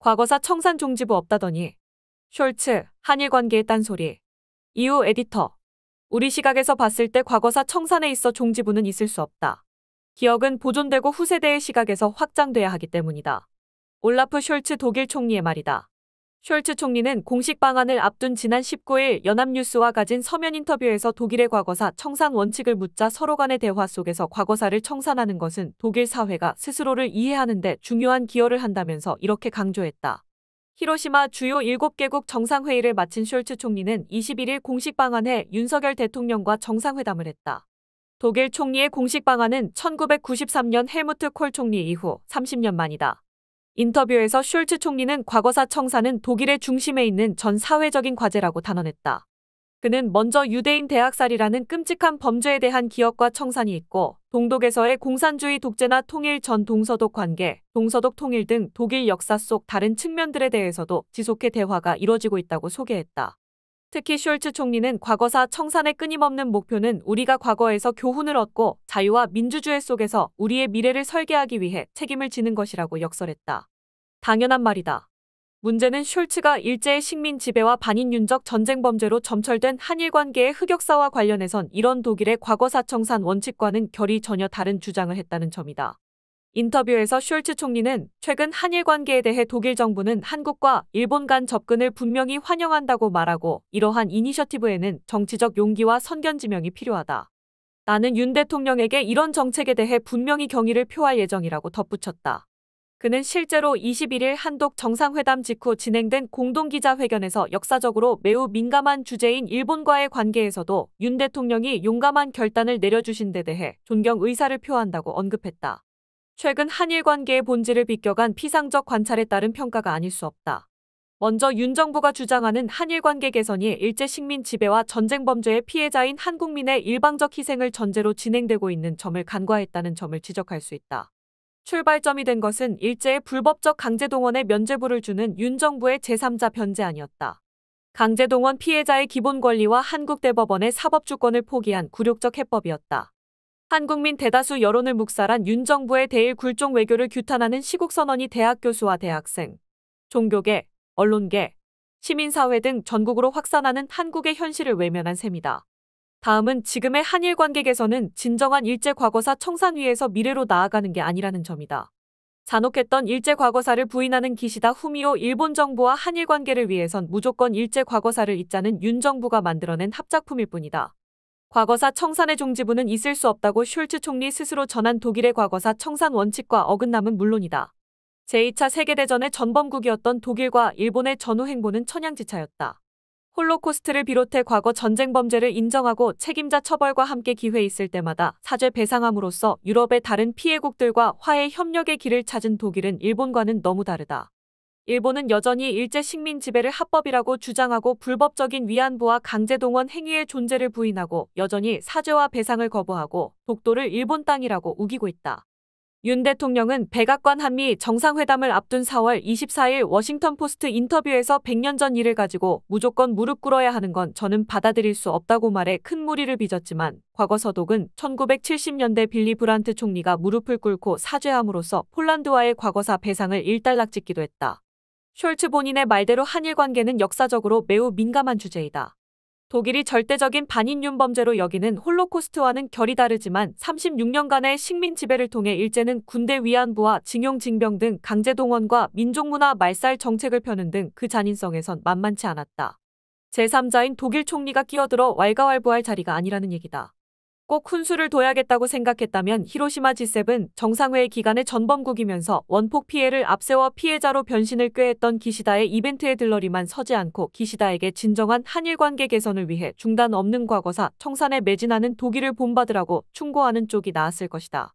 과거사 청산 종지부 없다더니 숄츠 한일 관계의 딴소리 이후 에디터 우리 시각에서 봤을 때 과거사 청산에 있어 종지부는 있을 수 없다. 기억은 보존되고 후세대의 시각에서 확장돼야 하기 때문이다. 올라프 숄츠 독일 총리의 말이다. 숄츠 총리는 공식 방안을 앞둔 지난 19일 연합뉴스와 가진 서면 인터뷰에서 독일의 과거사 청산 원칙을 묻자 서로 간의 대화 속에서 과거사를 청산하는 것은 독일 사회가 스스로를 이해하는 데 중요한 기여를 한다면서 이렇게 강조했다. 히로시마 주요 7개국 정상회의를 마친 숄츠 총리는 21일 공식 방안에 윤석열 대통령과 정상회담을 했다. 독일 총리의 공식 방안은 1993년 헬무트 콜 총리 이후 30년 만이다. 인터뷰에서 슐츠 총리는 과거사 청사는 독일의 중심에 있는 전 사회적인 과제라고 단언했다. 그는 먼저 유대인 대학살이라는 끔찍한 범죄에 대한 기억과 청산이 있고 동독에서의 공산주의 독재나 통일 전 동서독 관계, 동서독 통일 등 독일 역사 속 다른 측면들에 대해서도 지속해 대화가 이뤄지고 있다고 소개했다. 특히 숄츠 총리는 과거사 청산의 끊임없는 목표는 우리가 과거에서 교훈을 얻고 자유와 민주주의 속에서 우리의 미래를 설계하기 위해 책임을 지는 것이라고 역설했다. 당연한 말이다. 문제는 숄츠가 일제의 식민 지배와 반인륜적 전쟁 범죄로 점철된 한일 관계의 흑역사와 관련해선 이런 독일의 과거사 청산 원칙과는 결이 전혀 다른 주장을 했다는 점이다. 인터뷰에서 숄츠 총리는 최근 한일 관계에 대해 독일 정부는 한국과 일본 간 접근을 분명히 환영한다고 말하고 이러한 이니셔티브에는 정치적 용기와 선견지명이 필요하다. 나는 윤 대통령에게 이런 정책에 대해 분명히 경의를 표할 예정이라고 덧붙였다. 그는 실제로 21일 한독 정상회담 직후 진행된 공동기자회견에서 역사적으로 매우 민감한 주제인 일본과의 관계에서도 윤 대통령이 용감한 결단을 내려주신 데 대해 존경 의사를 표한다고 언급했다. 최근 한일 관계의 본질을 비껴간 피상적 관찰에 따른 평가가 아닐 수 없다. 먼저 윤 정부가 주장하는 한일 관계 개선이 일제 식민 지배와 전쟁 범죄의 피해자인 한국민의 일방적 희생을 전제로 진행되고 있는 점을 간과했다는 점을 지적할 수 있다. 출발점이 된 것은 일제의 불법적 강제동원에 면죄부를 주는 윤 정부의 제3자 변제안이었다. 강제동원 피해자의 기본 권리와 한국대법원의 사법주권을 포기한 굴욕적 해법이었다. 한국민 대다수 여론을 묵살한 윤 정부의 대일 굴종 외교를 규탄하는 시국선언이 대학 교수와 대학생, 종교계, 언론계, 시민사회 등 전국으로 확산하는 한국의 현실을 외면한 셈이다. 다음은 지금의 한일 관객에서는 진정한 일제과거사 청산 위에서 미래로 나아가는 게 아니라는 점이다. 잔혹했던 일제과거사를 부인하는 기시다 후미오 일본 정부와 한일 관계를 위해선 무조건 일제과거사를 잊자는 윤 정부가 만들어낸 합작품일 뿐이다. 과거사 청산의 종지부는 있을 수 없다고 슐츠 총리 스스로 전한 독일의 과거사 청산 원칙과 어긋남은 물론이다. 제2차 세계대전의 전범국이었던 독일과 일본의 전후 행보는 천양지차였다. 홀로코스트를 비롯해 과거 전쟁 범죄를 인정하고 책임자 처벌과 함께 기회 있을 때마다 사죄 배상함으로써 유럽의 다른 피해국들과 화해 협력의 길을 찾은 독일은 일본과는 너무 다르다. 일본은 여전히 일제 식민 지배를 합법이라고 주장하고 불법적인 위안부와 강제동원 행위의 존재를 부인하고 여전히 사죄와 배상을 거부하고 독도를 일본 땅이라고 우기고 있다. 윤 대통령은 백악관 한미 정상회담을 앞둔 4월 24일 워싱턴 포스트 인터뷰에서 100년 전 일을 가지고 무조건 무릎 꿇어야 하는 건 저는 받아들일 수 없다고 말해 큰 무리를 빚었지만 과거 서독은 1970년대 빌리 브란트 총리가 무릎을 꿇고 사죄함으로써 폴란드와의 과거사 배상을 일단락 짓기도 했다. 숄츠 본인의 말대로 한일 관계는 역사적으로 매우 민감한 주제이다. 독일이 절대적인 반인륜 범죄로 여기는 홀로코스트와는 결이 다르지만 36년간의 식민 지배를 통해 일제는 군대 위안부와 징용 징병 등 강제 동원과 민족문화 말살 정책을 펴는 등 그 잔인성에선 만만치 않았다. 제3자인 독일 총리가 끼어들어 왈가왈부할 자리가 아니라는 얘기다. 꼭 훈수를 둬야겠다고 생각했다면 히로시마 G7 정상회의 기간의 전범국이면서 원폭 피해를 앞세워 피해자로 변신을 꾀했던 기시다의 이벤트에 들러리만 서지 않고 기시다에게 진정한 한일 관계 개선을 위해 중단 없는 과거사 청산에 매진하는 독일을 본받으라고 충고하는 쪽이 나왔을 것이다.